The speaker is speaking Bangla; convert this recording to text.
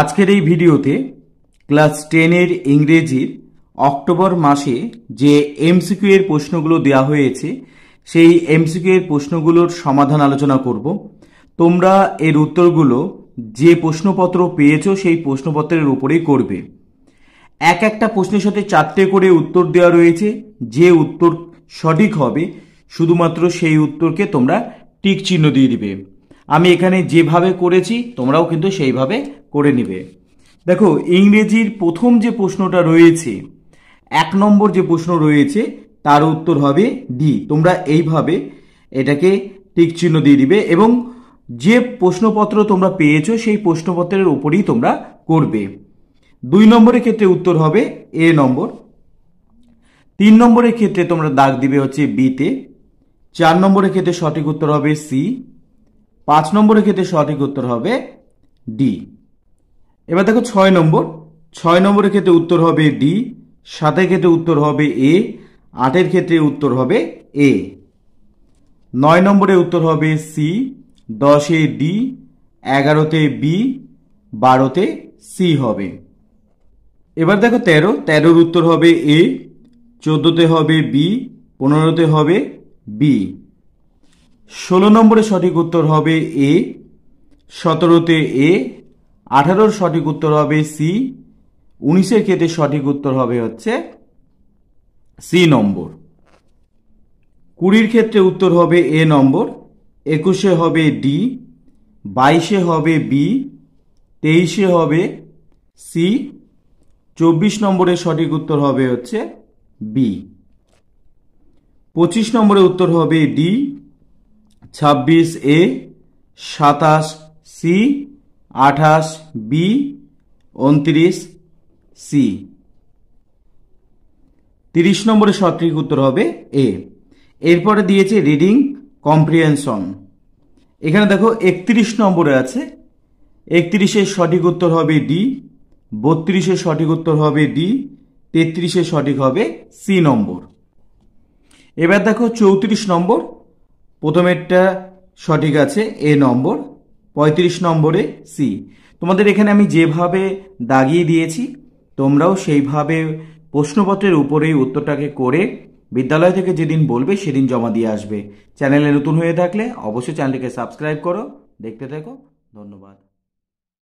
আজকের এই ভিডিওতে ক্লাস টেনের ইংরেজির অক্টোবর মাসে যে এমসিকিউ এর প্রশ্নগুলো দেওয়া হয়েছে সেই এমসিকিউ এর প্রশ্নগুলোর সমাধান আলোচনা করব তোমরা এর উত্তরগুলো যে প্রশ্নপত্র পেয়েছো সেই প্রশ্নপত্রের উপরেই করবে এক একটা প্রশ্নের সাথে চারটে করে উত্তর দেওয়া রয়েছে যে উত্তর সঠিক হবে শুধুমাত্র সেই উত্তরকে তোমরা টিক চিহ্ন দিয়ে দিবে আমি এখানে যেভাবে করেছি তোমরাও কিন্তু সেইভাবে করে নিবে দেখো ইংরেজির প্রথম যে প্রশ্নটা রয়েছে এক নম্বর যে প্রশ্ন রয়েছে তার উত্তর হবে ডি তোমরা এইভাবে এটাকে টিক চিহ্ন দিয়ে দিবে এবং যে প্রশ্নপত্র তোমরা পেয়েছো সেই প্রশ্নপত্রের উপরেই তোমরা করবে দুই নম্বরের ক্ষেত্রে উত্তর হবে এ নম্বর তিন নম্বরের ক্ষেত্রে তোমরা দাগ দিবে হচ্ছে বিতে চার নম্বরের ক্ষেত্রে সঠিক উত্তর হবে সি পাঁচ নম্বরের ক্ষেত্রে সঠিক উত্তর হবে ডি এবার দেখো ছয় নম্বর ছয় নম্বরের ক্ষেত্রে উত্তর হবে ডি সাতের ক্ষেত্রে উত্তর হবে এ আটের ক্ষেত্রে উত্তর হবে এ নয় নম্বরে উত্তর হবে সি দশে ডি এগারোতে বি বারোতে সি হবে এবার দেখো তেরো তেরোর উত্তর হবে এ চোদ্দোতে হবে বি পনেরোতে হবে বি ষোলো নম্বরে সঠিক উত্তর হবে এ সতেরোতে এ আঠারোর সঠিক উত্তর হবে সি উনিশের ক্ষেত্রে সঠিক উত্তর হবে হচ্ছে সি নম্বর কুড়ির ক্ষেত্রে উত্তর হবে এ নম্বর একুশে হবে ডি বাইশে হবে বি তেইশে হবে সি চব্বিশ নম্বরের সঠিক উত্তর হবে হচ্ছে বি পঁচিশ নম্বরে উত্তর হবে ডি ছাব্বিশ এ সাতাশ সি আঠাশ বি উনত্রিশ সি তিরিশ নম্বরের সঠিক উত্তর হবে এ এরপরে দিয়েছে রিডিং কম্প্রিহেনশন এখানে দেখো একত্রিশ নম্বরে আছে একত্রিশের সঠিক উত্তর হবে ডি বত্রিশের সঠিক উত্তর হবে ডি তেত্রিশের সঠিক হবে সি নম্বর এবার দেখো চৌত্রিশ নম্বর প্রথমেরটা সঠিক আছে এ নম্বর ৩৫ নম্বরে সি তোমাদের এখানে আমি যেভাবে দাগিয়ে দিয়েছি তোমরাও সেইভাবে প্রশ্নপত্রের উপরেই উত্তরটাকে করে বিদ্যালয় থেকে যেদিন বলবে সেদিন জমা দিয়ে আসবে চ্যানেলে নতুন হয়ে থাকলে অবশ্যই চ্যানেলটিকে সাবস্ক্রাইব করো দেখতে থাকো ধন্যবাদ